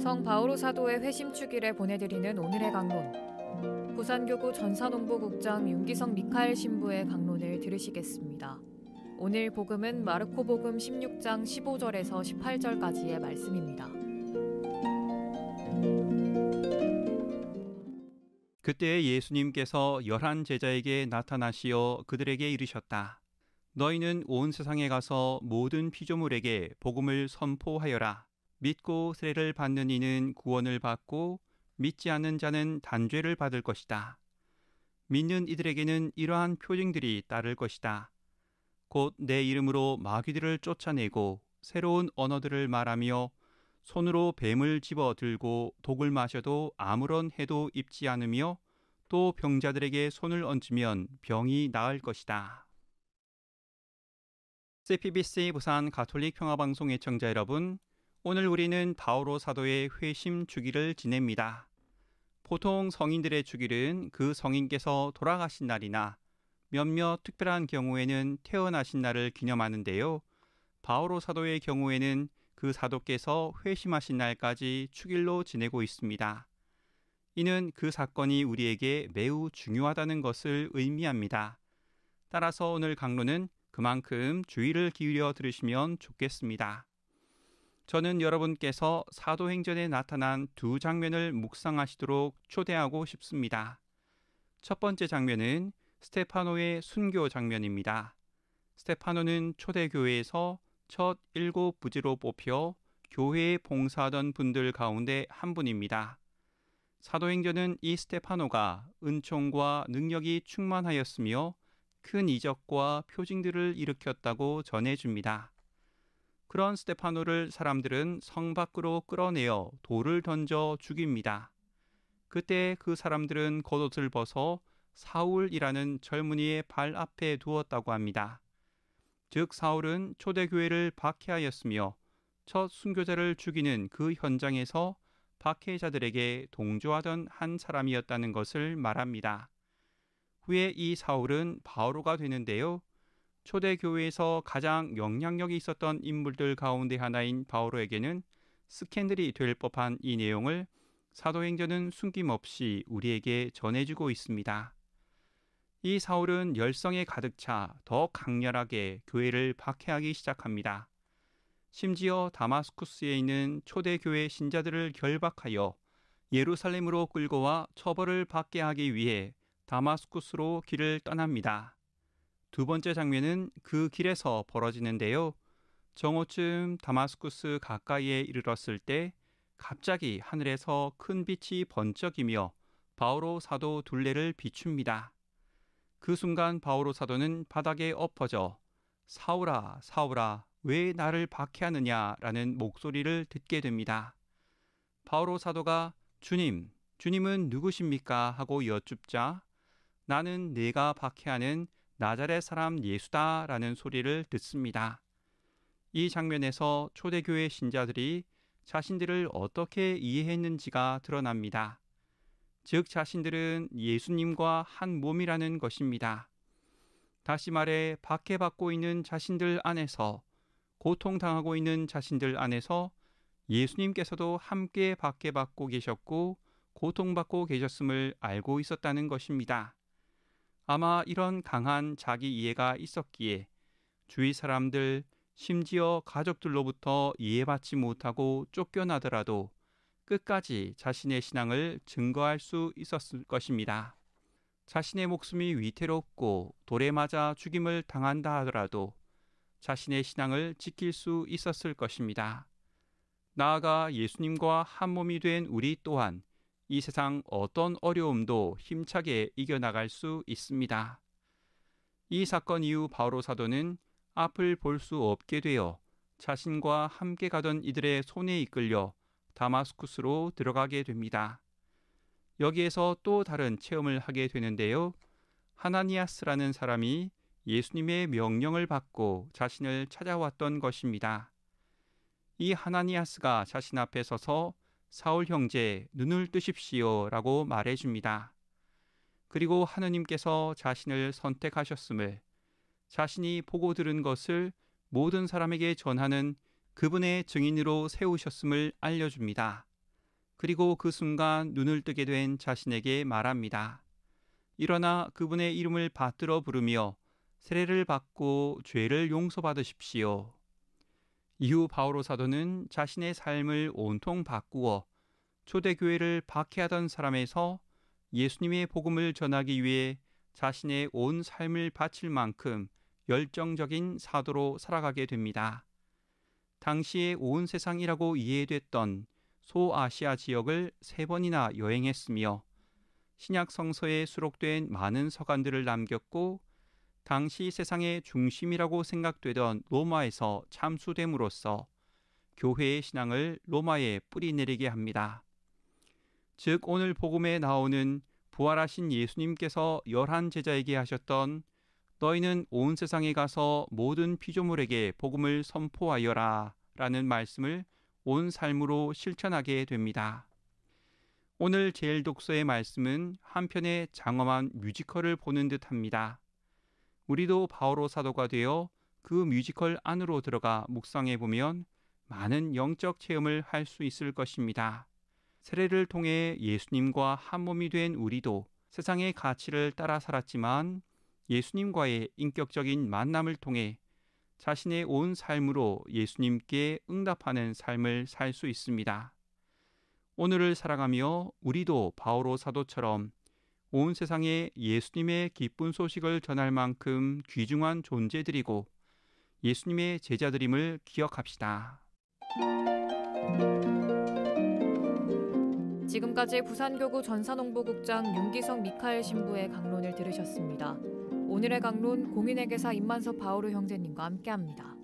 성 바오로 사도의 회심축일에 보내드리는 오늘의 강론. 부산교구 전사농부국장 윤기성 미카엘 신부의 강론을 들으시겠습니다. 오늘 복음은 마르코 복음 16장 15절에서 18절까지의 말씀입니다. 그때 예수님께서 열한 제자에게 나타나시어 그들에게 이르셨다. 너희는 온 세상에 가서 모든 피조물에게 복음을 선포하여라. 믿고 세례를 받는 이는 구원을 받고 믿지 않는 자는 단죄를 받을 것이다. 믿는 이들에게는 이러한 표징들이 따를 것이다. 곧 내 이름으로 마귀들을 쫓아내고 새로운 언어들을 말하며 손으로 뱀을 집어 들고 독을 마셔도 아무런 해도 입지 않으며 또 병자들에게 손을 얹으면 병이 나을 것이다. CPBC 부산 가톨릭 평화방송 애청자 여러분, 오늘 우리는 바오로 사도의 회심 주기를 지냅니다. 보통 성인들의 주기는 그 성인께서 돌아가신 날이나 몇몇 특별한 경우에는 태어나신 날을 기념하는데요. 바오로 사도의 경우에는 그 사도께서 회심하신 날까지 축일로 지내고 있습니다. 이는 그 사건이 우리에게 매우 중요하다는 것을 의미합니다. 따라서 오늘 강론은 그만큼 주의를 기울여 들으시면 좋겠습니다. 저는 여러분께서 사도행전에 나타난 두 장면을 묵상하시도록 초대하고 싶습니다. 첫 번째 장면은 스테파노의 순교 장면입니다. 스테파노는 초대교회에서 첫 일곱 부지로 뽑혀 교회에 봉사하던 분들 가운데 한 분입니다. 사도행전은 이 스테파노가 은총과 능력이 충만하였으며 큰 이적과 표징들을 일으켰다고 전해줍니다. 그런 스테파노를 사람들은 성 밖으로 끌어내어 돌을 던져 죽입니다. 그때 그 사람들은 겉옷을 벗어 사울이라는 젊은이의 발 앞에 두었다고 합니다. 즉 사울은 초대교회를 박해하였으며 첫 순교자를 죽이는 그 현장에서 박해자들에게 동조하던 한 사람이었다는 것을 말합니다. 후에 이 사울은 바오로가 되는데요. 초대 교회에서 가장 영향력이 있었던 인물들 가운데 하나인 바오로에게는 스캔들이 될 법한 이 내용을 사도행전은 숨김없이 우리에게 전해주고 있습니다. 이 사울은 열성에 가득 차 더 강렬하게 교회를 박해하기 시작합니다. 심지어 다마스쿠스에 있는 초대교회 신자들을 결박하여 예루살렘으로 끌고 와 처벌을 받게 하기 위해 다마스쿠스로 길을 떠납니다. 두 번째 장면은 그 길에서 벌어지는데요. 정오쯤 다마스쿠스 가까이에 이르렀을 때 갑자기 하늘에서 큰 빛이 번쩍이며 바오로 사도 둘레를 비춥니다. 그 순간 바오로 사도는 바닥에 엎어져 사오라, 사오라, 왜 나를 박해하느냐라는 목소리를 듣게 됩니다. 바오로 사도가 주님, 주님은 누구십니까? 하고 여쭙자 나는 네가 박해하는 나자렛 사람 예수다라는 소리를 듣습니다. 이 장면에서 초대교회 신자들이 자신들을 어떻게 이해했는지가 드러납니다. 즉 자신들은 예수님과 한 몸이라는 것입니다. 다시 말해 박해받고 있는 자신들 안에서 고통당하고 있는 자신들 안에서 예수님께서도 함께 박해받고 계셨고 고통받고 계셨음을 알고 있었다는 것입니다. 아마 이런 강한 자기 이해가 있었기에 주위 사람들 심지어 가족들로부터 이해받지 못하고 쫓겨나더라도 끝까지 자신의 신앙을 증거할 수 있었을 것입니다. 자신의 목숨이 위태롭고 돌에 맞아 죽임을 당한다 하더라도 자신의 신앙을 지킬 수 있었을 것입니다. 나아가 예수님과 한 몸이 된 우리 또한 이 세상 어떤 어려움도 힘차게 이겨나갈 수 있습니다. 이 사건 이후 바오로 사도는 앞을 볼 수 없게 되어 자신과 함께 가던 이들의 손에 이끌려 다마스쿠스로 들어가게 됩니다. 여기에서 또 다른 체험을 하게 되는데요. 하나니아스라는 사람이 예수님의 명령을 받고 자신을 찾아왔던 것입니다. 이 하나니아스가 자신 앞에 서서 사울 형제, 눈을 뜨십시오. 라고 말해 줍니다. 그리고 하느님께서 자신을 선택하셨음을 자신이 보고 들은 것을 모든 사람에게 전하는 그분의 증인으로 세우셨음을 알려줍니다. 그리고 그 순간 눈을 뜨게 된 자신에게 말합니다. 일어나 그분의 이름을 받들어 부르며 세례를 받고 죄를 용서받으십시오. 이후 바오로 사도는 자신의 삶을 온통 바꾸어 초대교회를 박해하던 사람에서 예수님의 복음을 전하기 위해 자신의 온 삶을 바칠 만큼 열정적인 사도로 살아가게 됩니다. 당시에온 세상이라고 이해됐던 소아시아 지역을 세 번이나 여행했으며 신약 성서에 수록된 많은 서간들을 남겼고 당시 세상의 중심이라고 생각되던 로마에서 참수됨으로써 교회의 신앙을 로마에 뿌리내리게 합니다. 즉 오늘 복음에 나오는 부활하신 예수님께서 열한 제자에게 하셨던 너희는 온 세상에 가서 모든 피조물에게 복음을 선포하여라 라는 말씀을 온 삶으로 실천하게 됩니다. 오늘 제일 독서의 말씀은 한편의 장엄한 뮤지컬을 보는 듯 합니다. 우리도 바오로 사도가 되어 그 뮤지컬 안으로 들어가 묵상해 보면 많은 영적 체험을 할 수 있을 것입니다. 세례를 통해 예수님과 한 몸이 된 우리도 세상의 가치를 따라 살았지만 예수님과의 인격적인 만남을 통해 자신의 온 삶으로 예수님께 응답하는 삶을 살 수 있습니다. 오늘을 살아가며 우리도 바오로 사도처럼 온 세상에 예수님의 기쁜 소식을 전할 만큼 귀중한 존재들이고 예수님의 제자들임을 기억합시다. 지금까지 부산교구 전산홍보국장 윤기성 미카엘 신부의 강론을 들으셨습니다. 오늘의 강론 공인회계사 임만섭 바오르 형제님과 함께합니다.